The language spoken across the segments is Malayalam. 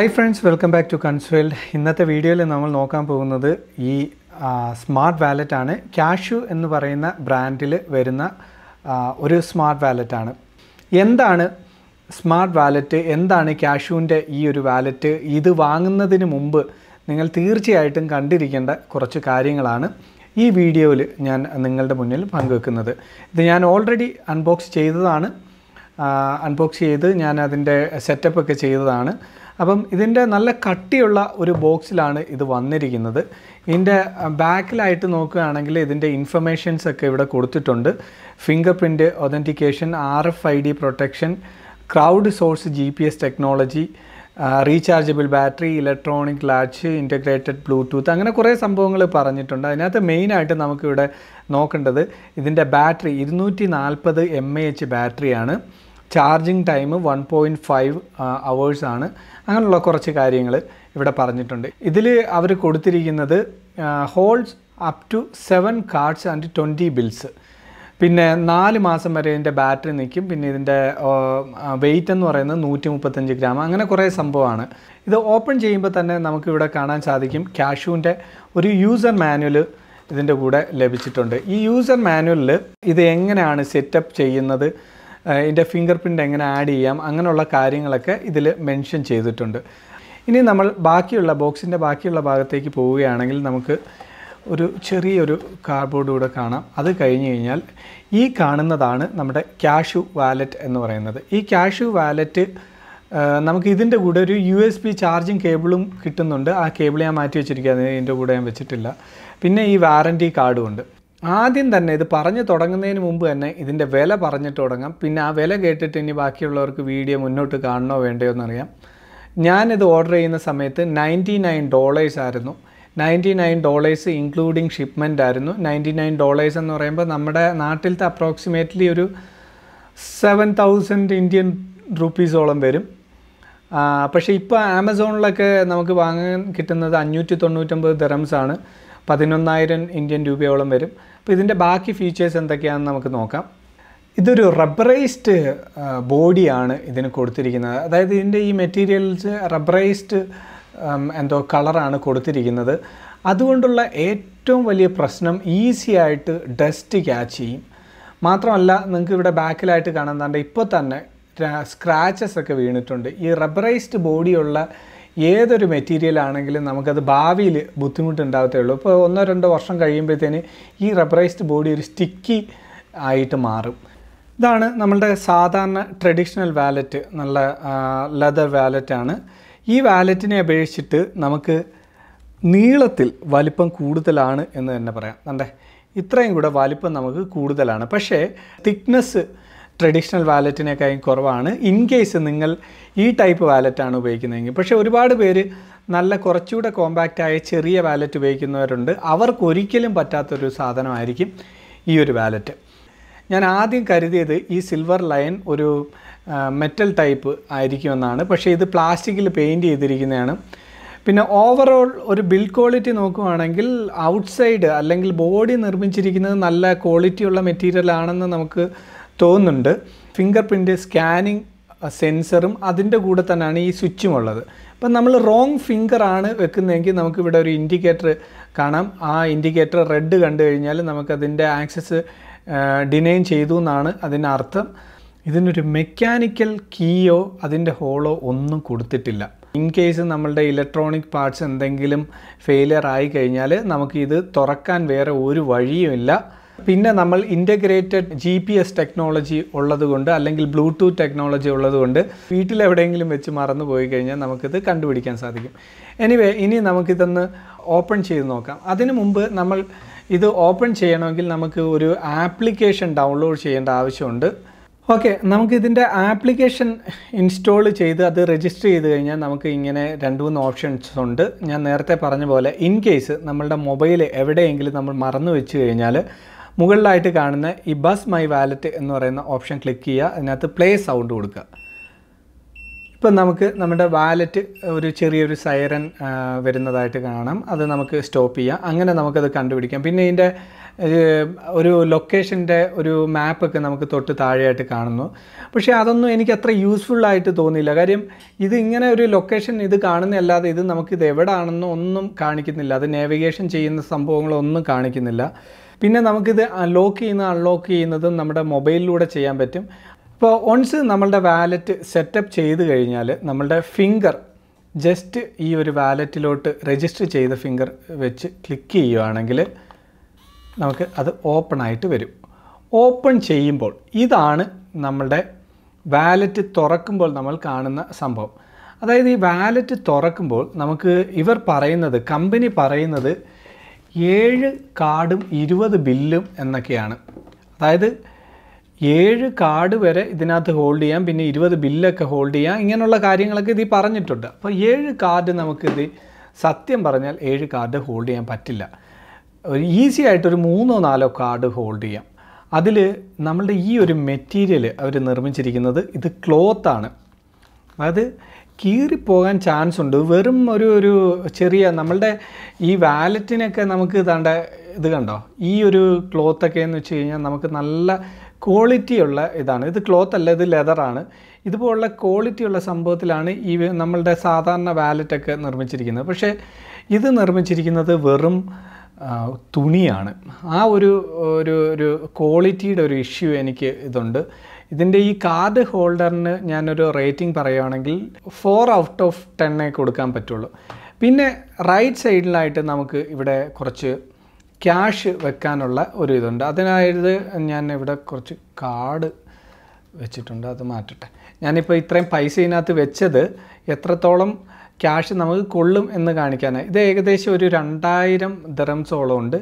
hi friends welcome back to കൺസ്വെൽഡ് ഇന്നത്തെ വീഡിയോയിൽ നമ്മൾ നോക്കാൻ പോകുന്നത് ഈ സ്മാർട്ട് വാലറ്റ് ആണ് ക്യാഷു എന്ന് പറയുന്ന ബ്രാൻഡിൽ വരുന്ന ഒരു സ്മാർട്ട് വാലറ്റ് ആണ് എന്താണ് സ്മാർട്ട് വാലറ്റ് എന്താണ് ക്യാഷുവിൻ്റെ ഈ ഒരു വാലറ്റ് ഇത് വാങ്ങുന്നതിന് മുമ്പ് നിങ്ങൾ തീർച്ചയായിട്ടും കണ്ടിരിക്കേണ്ട കുറച്ച് കാര്യങ്ങളാണ് ഈ വീഡിയോയിൽ ഞാൻ നിങ്ങളുടെ മുന്നിൽ പങ്കുവെക്കുന്നത് ഇത് ഞാൻ ഓൾറെഡി അൺബോക്സ് ചെയ്തതാണ് അൺബോക്സ് ചെയ്ത് ഞാൻ അതിൻ്റെ സെറ്റപ്പൊക്കെ ചെയ്തതാണ് അപ്പം ഇതിൻ്റെ നല്ല കട്ടിയുള്ള ഒരു ബോക്സിലാണ് ഇത് വന്നിരിക്കുന്നത് ഇതിൻ്റെ ബാക്കിലായിട്ട് നോക്കുകയാണെങ്കിൽ ഇതിൻ്റെ ഇൻഫർമേഷൻസ് ഒക്കെ ഇവിടെ കൊടുത്തിട്ടുണ്ട് fingerprint authentication R F I D protection crowd source G P S technology rechargeable battery electronic latch integrated Bluetooth അങ്ങനെ കുറേ സംഭവങ്ങൾ പറഞ്ഞിട്ടുണ്ട് അതിനകത്ത് മെയിനായിട്ട് നമുക്കിവിടെ നോക്കേണ്ടത് ഇതിൻ്റെ ബാറ്ററി ഇരുന്നൂറ്റി നാൽപ്പത് എം എ എച്ച് ബാറ്ററിയാണ് charging time one point five അവേഴ്സാണ് അങ്ങനെയുള്ള കുറച്ച് കാര്യങ്ങൾ ഇവിടെ പറഞ്ഞിട്ടുണ്ട് ഇതിൽ അവർ കൊടുത്തിരിക്കുന്നത് holds up to seven cards and twenty bills പിന്നെ നാല് മാസം വരെ ഇതിൻ്റെ ബാറ്ററി നിൽക്കും പിന്നെ ഇതിൻ്റെ വെയിറ്റ് എന്ന് പറയുന്നത് നൂറ്റി മുപ്പത്തഞ്ച് ഗ്രാം അങ്ങനെ കുറേ സംഭവമാണ് ഇത് ഓപ്പൺ ചെയ്യുമ്പോൾ തന്നെ നമുക്കിവിടെ കാണാൻ സാധിക്കും ക്യാഷുവിൻ്റെ ഒരു യൂസർ മാനുവൽ ഇതിൻ്റെ കൂടെ ലഭിച്ചിട്ടുണ്ട് ഈ യൂസർ മാനുവലിൽ ഇത് എങ്ങനെയാണ് സെറ്റപ്പ് ചെയ്യുന്നത് ഇതിൻ്റെ ഫിംഗർ പ്രിൻ്റ് എങ്ങനെ ആഡ് ചെയ്യാം അങ്ങനെയുള്ള കാര്യങ്ങളൊക്കെ ഇതിൽ മെൻഷൻ ചെയ്തിട്ടുണ്ട് ഇനി നമ്മൾ ബാക്കിയുള്ള ബോക്സിൻ്റെ ബാക്കിയുള്ള ഭാഗത്തേക്ക് പോവുകയാണെങ്കിൽ നമുക്ക് ഒരു ചെറിയൊരു കാർഡ്ബോർഡ് കൂടെ കാണാം അത് കഴിഞ്ഞ് കഴിഞ്ഞാൽ ഈ കാണുന്നതാണ് നമ്മുടെ ക്യാഷു വാലറ്റ് എന്ന് പറയുന്നത് ഈ ക്യാഷു വാലറ്റ് നമുക്ക് ഇതിൻ്റെ കൂടെ ഒരു യു എസ് ബി ചാർജിങ് കേബിളും കിട്ടുന്നുണ്ട് ആ കേബിൾ ഞാൻ മാറ്റി വെച്ചിരിക്കുക അതിൻ്റെ കൂടെ ഞാൻ വെച്ചിട്ടില്ല പിന്നെ ഈ വാറൻറ്റി കാർഡും ഉണ്ട് ആദ്യം തന്നെ ഇത് പറഞ്ഞു തുടങ്ങുന്നതിന് മുമ്പ് തന്നെ ഇതിൻ്റെ വില പറഞ്ഞിട്ട് തുടങ്ങാം പിന്നെ ആ വില കേട്ടിട്ട് ഇനി ബാക്കിയുള്ളവർക്ക് വീഡിയോ മുന്നോട്ട് കാണണോ വേണ്ടയോ എന്നറിയാം ഞാനിത് ഓർഡർ ചെയ്യുന്ന സമയത്ത് നയൻറ്റി നയൻ ഡോളേഴ്സ് ആയിരുന്നു ninety nine dollars including shipment ആയിരുന്നു നയൻറ്റി നയൻ ഡോളേഴ്സ് എന്ന് പറയുമ്പോൾ നമ്മുടെ നാട്ടിലത്തെ അപ്രോക്സിമേറ്റ്ലി ഒരു സെവൻ തൗസൻഡ് ഇന്ത്യൻ റുപ്പീസോളം വരും പക്ഷേ ഇപ്പോൾ ആമസോണിലൊക്കെ നമുക്ക് വാങ്ങാൻ കിട്ടുന്നത് അഞ്ഞൂറ്റി തൊണ്ണൂറ്റൊമ്പത് ദറംസാണ് ആണ് പതിനൊന്നായിരം ഇന്ത്യൻ രൂപയോളം വരും അപ്പോൾ ഇതിൻ്റെ ബാക്കി ഫീച്ചേഴ്സ് എന്തൊക്കെയാണെന്ന് നമുക്ക് നോക്കാം ഇതൊരു റബ്ബറൈസ്ഡ് ബോഡിയാണ് ഇതിന് കൊടുത്തിരിക്കുന്നത് അതായത് ഇതിൻ്റെ ഈ മെറ്റീരിയൽസ് റബ്ബറൈസ്ഡ് എന്തോ കളറാണ് കൊടുത്തിരിക്കുന്നത് അതുകൊണ്ടുള്ള ഏറ്റവും വലിയ പ്രശ്നം ഈസി ആയിട്ട് ഡസ്റ്റ് ക്യാച്ച് ചെയ്യും മാത്രമല്ല നിങ്ങൾക്ക് ഇവിടെ ബാക്കിലായിട്ട് കാണുന്നുണ്ട് ഇപ്പോൾ തന്നെ സ്ക്രാച്ചസ് ഒക്കെ വീണിട്ടുണ്ട് ഈ റബ്ബറൈസ്ഡ് ബോഡിയുള്ള ഏതൊരു മെറ്റീരിയൽ ആണെങ്കിലും നമുക്കത് ഭാവിയിൽ ബുദ്ധിമുട്ടുണ്ടാകത്തേ ഉള്ളൂ ഇപ്പോൾ ഒന്നോ രണ്ടോ വർഷം കഴിയുമ്പോഴത്തേന് ഈ റബ്ബറൈസ്ഡ് ബോഡി ഒരു സ്റ്റിക്കി ആയിട്ട് മാറും ഇതാണ് നമ്മളുടെ സാധാരണ ട്രഡീഷണൽ വാലറ്റ് നല്ല ലെതർ വാലറ്റാണ് ഈ വാലറ്റിനെ അപേക്ഷിച്ചിട്ട് നമുക്ക് നീളത്തിൽ വലിപ്പം കൂടുതലാണ് എന്ന് തന്നെ പറയാം അണ്ടേ ഇത്രയും കൂടെ വലിപ്പം നമുക്ക് കൂടുതലാണ് പക്ഷേ തിക്നെസ് ട്രഡീഷണൽ വാലറ്റിനേക്കാളും കുറവാണ് ഇൻ കേസ് നിങ്ങൾ ഈ ടൈപ്പ് വാലറ്റാണ് ഉപയോഗിക്കുന്നതെങ്കിൽ പക്ഷേ ഒരുപാട് പേര് നല്ല കുറച്ചുകൂടെ കോമ്പാക്റ്റായ ചെറിയ വാലറ്റ് ഉപയോഗിക്കുന്നവരുണ്ട് അവർക്ക് ഒരിക്കലും പറ്റാത്തൊരു സാധനമായിരിക്കും ഈ ഒരു വാലറ്റ് ഞാൻ ആദ്യം കരുതിയത് ഈ സിൽവർ ലൈൻ ഒരു മെറ്റൽ ടൈപ്പ് ആയിരിക്കുമെന്നാണ് പക്ഷേ ഇത് പ്ലാസ്റ്റിക്കിൽ പെയിൻറ്റ് ചെയ്തിരിക്കുന്നതാണ് പിന്നെ ഓവറോൾ ഒരു ബിൽഡ് ക്വാളിറ്റി നോക്കുവാണെങ്കിൽ ഔട്ട്സൈഡ് അല്ലെങ്കിൽ ബോഡി നിർമ്മിച്ചിരിക്കുന്നത് നല്ല ക്വാളിറ്റിയുള്ള മെറ്റീരിയൽ ആണെന്ന് നമുക്ക് തോന്നുന്നുണ്ട് ഫിംഗർ പ്രിൻ്റ് സ്കാനിങ് സെൻസറും അതിൻ്റെ കൂടെ തന്നെയാണ് ഈ സ്വിച്ചും ഉള്ളത് അപ്പം നമ്മൾ റോങ് ഫിംഗർ ആണ് വെക്കുന്നതെങ്കിൽ നമുക്കിവിടെ ഒരു ഇൻഡിക്കേറ്റർ കാണാം ആ ഇൻഡിക്കേറ്റർ റെഡ് കണ്ടു കഴിഞ്ഞാൽ നമുക്കതിൻ്റെ ആക്സസ് ഡിനൈം ചെയ്തു എന്നാണ് അതിൻ്റെ അർത്ഥം ഇതിനൊരു മെക്കാനിക്കൽ കീയോ അതിൻ്റെ ഹോളോ ഒന്നും കൊടുത്തിട്ടില്ല ഇൻ കേസ് നമ്മളുടെ ഇലക്ട്രോണിക് പാർട്സ് എന്തെങ്കിലും ഫെയിലിയർ ആയി കഴിഞ്ഞാൽ നമുക്കിത് തുറക്കാൻ വേറെ ഒരു വഴിയുമില്ല പിന്നെ നമ്മൾ integrated G P S technology ഉള്ളതുകൊണ്ട് അല്ലെങ്കിൽ ബ്ലൂടൂത്ത് ടെക്നോളജി ഉള്ളതുകൊണ്ട് വീട്ടിലെവിടെയെങ്കിലും വെച്ച് മറന്നു പോയി കഴിഞ്ഞാൽ നമുക്കിത് കണ്ടുപിടിക്കാൻ സാധിക്കും എനിവേ ഇനി നമുക്കിതൊന്ന് ഓപ്പൺ ചെയ്ത് നോക്കാം അതിനു മുമ്പ് നമ്മൾ ഇത് ഓപ്പൺ ചെയ്യണമെങ്കിൽ നമുക്ക് ഒരു ആപ്ലിക്കേഷൻ ഡൗൺലോഡ് ചെയ്യേണ്ട ആവശ്യമുണ്ട് ഓക്കെ നമുക്കിതിൻ്റെ ആപ്ലിക്കേഷൻ ഇൻസ്റ്റാൾ ചെയ്ത് അത് രജിസ്റ്റർ ചെയ്ത് കഴിഞ്ഞാൽ നമുക്ക് ഇങ്ങനെ രണ്ട് മൂന്ന് ഓപ്ഷൻസ് ഉണ്ട് ഞാൻ നേരത്തെ പറഞ്ഞ പോലെ ഇൻ കേസ് നമ്മളുടെ മൊബൈൽ എവിടെയെങ്കിലും നമ്മൾ മറന്നു വെച്ച് കഴിഞ്ഞാൽ മുകളിലായിട്ട് കാണുന്ന ഈ ബസ് മൈ വാലറ്റ് എന്ന് പറയുന്ന ഓപ്ഷൻ ക്ലിക്ക് ചെയ്യുക അതിനകത്ത് പ്ലേ സൗണ്ട് കൊടുക്കുക ഇപ്പം നമുക്ക് നമ്മുടെ വാലറ്റ് ഒരു ചെറിയൊരു സൈറൻ വരുന്നതായിട്ട് കാണാം അത് നമുക്ക് സ്റ്റോപ്പ് ചെയ്യാം അങ്ങനെ നമുക്കത് കണ്ടുപിടിക്കാം പിന്നെ ഇതിൻ്റെ ഒരു ലൊക്കേഷൻ്റെ ഒരു മാപ്പൊക്കെ നമുക്ക് തൊട്ട് താഴെയായിട്ട് കാണുന്നു പക്ഷേ അതൊന്നും എനിക്ക് അത്ര യൂസ്ഫുൾ ആയിട്ട് തോന്നിയില്ല കാര്യം ഇത് ഇങ്ങനെ ഒരു ലൊക്കേഷൻ ഇത് കാണുന്നല്ലാതെ ഇത് നമുക്കിത് ആണെന്നോ ഒന്നും കാണിക്കുന്നില്ല അത് നാവിഗേഷൻ ചെയ്യുന്ന സംഭവങ്ങളൊന്നും കാണിക്കുന്നില്ല പിന്നെ നമുക്കിത് ലോക്ക് ചെയ്യുന്ന അൺലോക്ക് ചെയ്യുന്നതും നമ്മുടെ മൊബൈലിലൂടെ ചെയ്യാൻ പറ്റും അപ്പോൾ ഒൺസ് നമ്മളുടെ വാലറ്റ് സെറ്റപ്പ് ചെയ്ത് കഴിഞ്ഞാൽ നമ്മളുടെ ഫിംഗർ ജസ്റ്റ് ഈ ഒരു വാലറ്റിലോട്ട് രജിസ്റ്റർ ചെയ്ത ഫിംഗർ വെച്ച് ക്ലിക്ക് ചെയ്യുകയാണെങ്കിൽ നമുക്ക് അത് ഓപ്പൺ ആയിട്ട് വരും ഓപ്പൺ ചെയ്യുമ്പോൾ ഇതാണ് നമ്മളുടെ വാലറ്റ് തുറക്കുമ്പോൾ നമ്മൾ കാണുന്ന സംഭവം അതായത് ഈ വാലറ്റ് തുറക്കുമ്പോൾ നമുക്ക് ഇവർ പറയുന്നത് കമ്പനി പറയുന്നത് ഏഴ് കാർഡും ഇരുപത് ബില്ലും എന്നൊക്കെയാണ് അതായത് ഏഴ് കാർഡ് വരെ ഇതിനകത്ത് ഹോൾഡ് ചെയ്യാം പിന്നെ ഇരുപത് ബില്ലൊക്കെ ഹോൾഡ് ചെയ്യാം ഇങ്ങനെയുള്ള കാര്യങ്ങളൊക്കെ ഇതിൽ പറഞ്ഞിട്ടുണ്ട് അപ്പോൾ ഏഴ് കാർഡ് നമുക്കിത് സത്യം പറഞ്ഞാൽ ഏഴ് കാർഡ് ഹോൾഡ് ചെയ്യാൻ പറ്റില്ല ഒരു ഈസി ആയിട്ടൊരു മൂന്നോ നാലോ കാർഡ് ഹോൾഡ് ചെയ്യാം അതിൽ നമ്മളുടെ ഈ ഒരു മെറ്റീരിയൽ അവർ നിർമ്മിച്ചിരിക്കുന്നത് ഇത് ക്ലോത്താണ് അതായത് കീറിപ്പോകാൻ ചാൻസ് ഉണ്ട് വെറും ഒരു ഒരു ചെറിയ നമ്മളുടെ ഈ വാലറ്റിനൊക്കെ നമുക്ക് തണ്ട ഇത് കണ്ടോ ഈ ഒരു ക്ലോത്തൊക്കെ എന്ന് വെച്ച് കഴിഞ്ഞാൽ നമുക്ക് നല്ല ക്വാളിറ്റിയുള്ള ഇതാണ് ഇത് ക്ലോത്ത് അല്ല ഇത് ലെതറാണ് ഇതുപോലുള്ള ക്വാളിറ്റിയുള്ള സംഭവത്തിലാണ് ഈ നമ്മളുടെ സാധാരണ വാലറ്റൊക്കെ നിർമ്മിച്ചിരിക്കുന്നത് പക്ഷേ ഇത് നിർമ്മിച്ചിരിക്കുന്നത് വെറും തുണിയാണ് ആ ഒരു ഒരു ഒരു ക്വാളിറ്റിയുടെ ഒരു ഇഷ്യൂ എനിക്ക് ഇതുണ്ട് ഇതിൻ്റെ ഈ കാർഡ് ഹോൾഡറിന് ഞാനൊരു റേറ്റിംഗ് പറയുകയാണെങ്കിൽ ഫോർ ഔട്ട് ഓഫ് ടെന്നെ കൊടുക്കാൻ പറ്റുള്ളൂ പിന്നെ റൈറ്റ് സൈഡിലായിട്ട് നമുക്ക് ഇവിടെ കുറച്ച് ക്യാഷ് വെക്കാനുള്ള ഒരു ഇതുണ്ട് അതിനായത് ഞാൻ ഇവിടെ കുറച്ച് കാർഡ് വെച്ചിട്ടുണ്ട് അത് മാറ്റട്ടെ ഞാനിപ്പോൾ ഇത്രയും പൈസ ഇതിനകത്ത് വെച്ചത് എത്രത്തോളം ക്യാഷ് നമുക്ക് കൊള്ളും എന്ന് കാണിക്കാനാണ് ഇത് ഏകദേശം ഒരു രണ്ടായിരം ദിറംസോളം ഉണ്ട്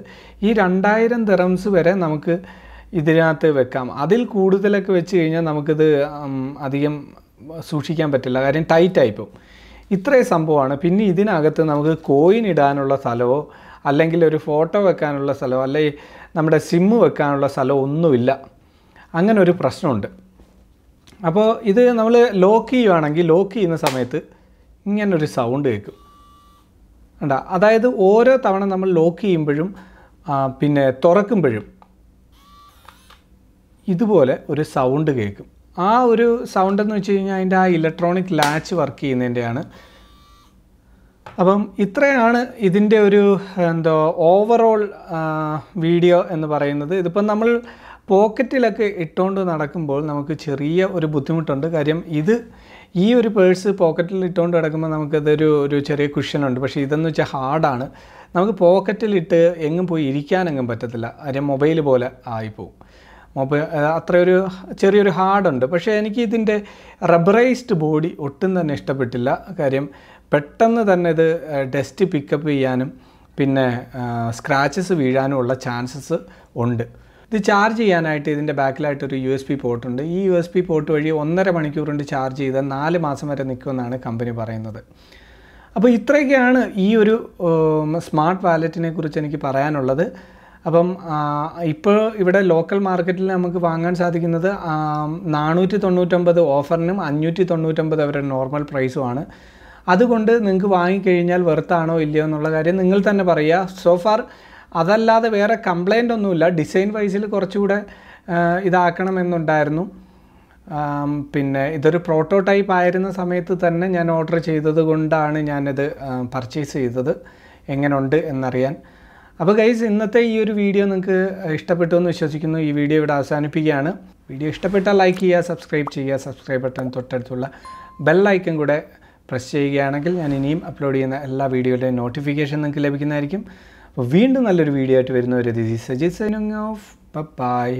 ഈ രണ്ടായിരം ദിറംസ് വരെ നമുക്ക് ഇതിനകത്ത് വെക്കാം അതിൽ കൂടുതലൊക്കെ വെച്ച് കഴിഞ്ഞാൽ നമുക്കിത് അധികം സൂക്ഷിക്കാൻ പറ്റില്ല കാര്യം ടൈറ്റായി പോകും ഇത്രയും സംഭവമാണ് പിന്നെ ഇതിനകത്ത് നമുക്ക് കോയിൻ ഇടാനുള്ള സ്ഥലമോ അല്ലെങ്കിൽ ഒരു ഫോട്ടോ വെക്കാനുള്ള സ്ഥലമോ അല്ലെങ്കിൽ നമ്മുടെ സിമ്മ് വെക്കാനുള്ള സ്ഥലമോ ഒന്നുമില്ല അങ്ങനെ ഒരു പ്രശ്നമുണ്ട് അപ്പോൾ ഇത് നമ്മൾ ലോക്ക് ചെയ്യുവാണെങ്കിൽ ലോക്ക് ചെയ്യുന്ന സമയത്ത് ഇങ്ങനൊരു സൗണ്ട് കേൾക്കും കണ്ട അതായത് ഓരോ തവണ നമ്മൾ ലോക്ക് ചെയ്യുമ്പോഴും പിന്നെ തുറക്കുമ്പോഴും ഇതുപോലെ ഒരു സൗണ്ട് കേൾക്കും ആ ഒരു സൗണ്ട് എന്ന് വെച്ച് കഴിഞ്ഞാൽ അതിൻ്റെ ആ ഇലക്ട്രോണിക് ലാച്ച് വർക്ക് ചെയ്യുന്നതിൻ്റെയാണ് അപ്പം ഇത്രയാണ് ഇതിൻ്റെ ഒരു എന്തോ ഓവറോൾ വീഡിയോ എന്ന് പറയുന്നത് ഇതിപ്പം നമ്മൾ പോക്കറ്റിലൊക്കെ ഇട്ടുകൊണ്ട് നടക്കുമ്പോൾ നമുക്ക് ചെറിയ ഒരു ബുദ്ധിമുട്ടുണ്ട് കാര്യം ഇത് ഈ ഒരു പേഴ്സ് പോക്കറ്റിൽ ഇട്ടുകൊണ്ട് നടക്കുമ്പോൾ നമുക്കതൊരു ഒരു ചെറിയ കുഷ്യനുണ്ട് പക്ഷേ ഇതെന്ന് വെച്ചാൽ ഹാർഡാണ് നമുക്ക് പോക്കറ്റിലിട്ട് എങ്ങും പോയി ഇരിക്കാനെങ്ങും പറ്റത്തില്ല കാര്യം മൊബൈൽ പോലെ ആയിപ്പോവും മൊബൈൽ അത്രയൊരു ചെറിയൊരു ഹാർഡുണ്ട് പക്ഷേ എനിക്ക് ഇതിൻ്റെ റബ്ബറൈസ്ഡ് ബോഡി ഒട്ടും തന്നെ ഇഷ്ടപ്പെട്ടില്ല കാര്യം പെട്ടെന്ന് തന്നെ ഇത് ഡസ്റ്റ് പിക്കപ്പ് ചെയ്യാനും പിന്നെ സ്ക്രാച്ചസ് വീഴാനുമുള്ള ചാൻസസ് ഉണ്ട് ഇത് ചാർജ് ചെയ്യാനായിട്ട് ഇതിൻ്റെ ബാക്കിലായിട്ടൊരു യു എസ് പി പോർട്ടുണ്ട് ഈ യു എസ് പി പോർട്ട് വഴി ഒന്നര മണിക്കൂർ കൊണ്ട് ചാർജ് ചെയ്താൽ നാല് മാസം വരെ നിൽക്കുമെന്നാണ് കമ്പനി പറയുന്നത് അപ്പോൾ ഇത്രയൊക്കെയാണ് ഈ ഒരു സ്മാർട്ട് വാലറ്റിനെ കുറിച്ച് എനിക്ക് പറയാനുള്ളത് അപ്പം ഇപ്പോൾ ഇവിടെ ലോക്കൽ മാർക്കറ്റിൽ നമുക്ക് വാങ്ങാൻ സാധിക്കുന്നത് നാനൂറ്റി തൊണ്ണൂറ്റൊമ്പത് ഓഫറിനും അഞ്ഞൂറ്റി തൊണ്ണൂറ്റൊമ്പത് അവരുടെ നോർമൽ പ്രൈസുമാണ് അതുകൊണ്ട് നിങ്ങൾക്ക് വാങ്ങിക്കഴിഞ്ഞാൽ വെറുത്താണോ ഇല്ലയോ എന്നുള്ള കാര്യം നിങ്ങൾ തന്നെ പറയുക സോ അതല്ലാതെ വേറെ കംപ്ലൈൻ്റ് ഒന്നുമില്ല ഡിസൈൻ വൈസിൽ കുറച്ചുകൂടെ ഇതാക്കണമെന്നുണ്ടായിരുന്നു പിന്നെ ഇതൊരു പ്രോട്ടോടൈപ്പ് ആയിരുന്ന സമയത്ത് തന്നെ ഞാൻ ഓർഡർ ചെയ്തത് കൊണ്ടാണ് ഞാനത് പർച്ചേസ് ചെയ്തത് എങ്ങനെയുണ്ട് എന്നറിയാൻ അപ്പോൾ ഗൈസ് ഇന്നത്തെ ഈ ഒരു വീഡിയോ നിങ്ങൾക്ക് ഇഷ്ടപ്പെട്ടു എന്ന് വിശ്വസിക്കുന്നു ഈ വീഡിയോ ഇവിടെ അവസാനിപ്പിക്കുകയാണ് വീഡിയോ ഇഷ്ടപ്പെട്ടാൽ ലൈക്ക് ചെയ്യുക സബ്സ്ക്രൈബ് ചെയ്യുക സബ്സ്ക്രൈബ് ബട്ടൺ തൊട്ടടുത്തുള്ള ബെൽ ഐക്കൺ കൂടെ പ്രസ് ചെയ്യുകയാണെങ്കിൽ ഞാൻ ഇനിയും അപ്ലോഡ് ചെയ്യുന്ന എല്ലാ വീഡിയോയുടെയും നോട്ടിഫിക്കേഷൻ നിങ്ങൾക്ക് ലഭിക്കുന്നതായിരിക്കും അപ്പോൾ വീണ്ടും നല്ലൊരു വീഡിയോ ആയിട്ട് വരുന്ന ഒരു this Sajith signing off by